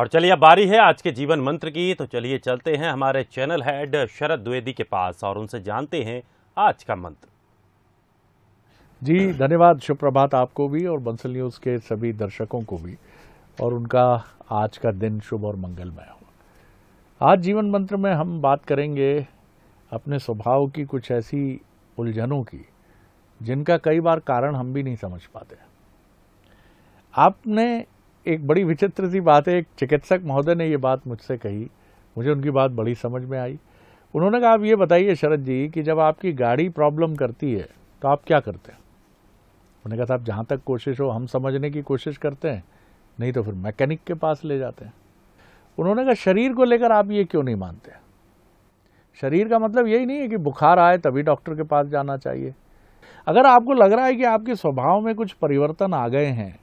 और चलिए बारी है आज के जीवन मंत्र की तो चलिए चलते हैं हमारे चैनल हेड शरद द्विवेदी के पास और उनसे जानते हैं आज का मंत्र जी धन्यवाद सुप्रभात आपको भी और बंसल न्यूज़ के सभी दर्शकों को भी और उनका आज का दिन शुभ और मंगलमय हो आज जीवन मंत्र में हम बात करेंगे अपने स्वभाव की कुछ ऐसी उलझनों की जिनका कई बार कारण हम भी नहीं समझ पाते आपने एक बड़ी विचित्र सी बात है एक चिकित्सक महोदय ने ये बात मुझसे कही मुझे उनकी बात बड़ी समझ में आई उन्होंने कहा आप ये बताइए शरद जी कि जब आपकी गाड़ी प्रॉब्लम करती है तो आप क्या करते हैं उन्होंने कहा साहब जहाँ तक कोशिश हो हम समझने की कोशिश करते हैं नहीं तो फिर मैकेनिक के पास ले जाते हैं उन्होंने कहा शरीर को लेकर आप ये क्यों नहीं मानते शरीर का मतलब यही नहीं है कि बुखार आए तभी डॉक्टर के पास जाना चाहिए अगर आपको लग रहा है कि आपके स्वभाव में कुछ परिवर्तन आ गए हैं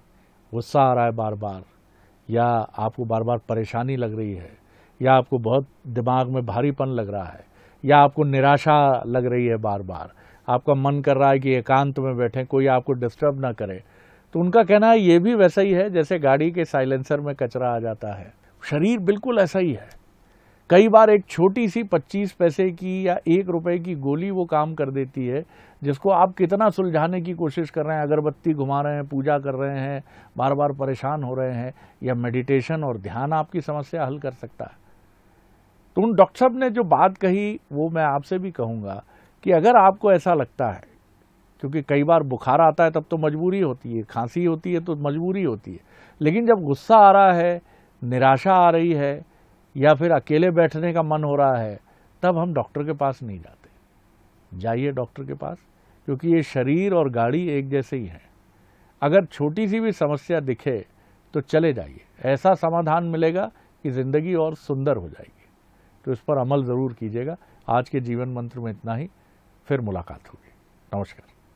गुस्सा आ रहा है बार बार या आपको बार बार परेशानी लग रही है या आपको बहुत दिमाग में भारीपन लग रहा है या आपको निराशा लग रही है बार बार आपका मन कर रहा है कि एकांत में बैठें कोई आपको डिस्टर्ब ना करे तो उनका कहना है ये भी वैसा ही है जैसे गाड़ी के साइलेंसर में कचरा आ जाता है शरीर बिल्कुल ऐसा ही है कई बार एक छोटी सी पच्चीस पैसे की या एक रुपए की गोली वो काम कर देती है जिसको आप कितना सुलझाने की कोशिश कर रहे हैं अगरबत्ती घुमा रहे हैं पूजा कर रहे हैं बार बार परेशान हो रहे हैं या मेडिटेशन और ध्यान आपकी समस्या हल कर सकता है तो उन डॉक्टर साहब ने जो बात कही वो मैं आपसे भी कहूँगा कि अगर आपको ऐसा लगता है क्योंकि कई बार बुखार आता है तब तो मजबूरी होती है खांसी होती है तो मजबूरी होती है लेकिन जब गुस्सा आ रहा है निराशा आ रही है या फिर अकेले बैठने का मन हो रहा है तब हम डॉक्टर के पास नहीं जाते जाइए डॉक्टर के पास क्योंकि ये शरीर और गाड़ी एक जैसे ही हैं अगर छोटी सी भी समस्या दिखे तो चले जाइए ऐसा समाधान मिलेगा कि ज़िंदगी और सुंदर हो जाएगी तो इस पर अमल ज़रूर कीजिएगा आज के जीवन मंत्र में इतना ही फिर मुलाकात होगी नमस्कार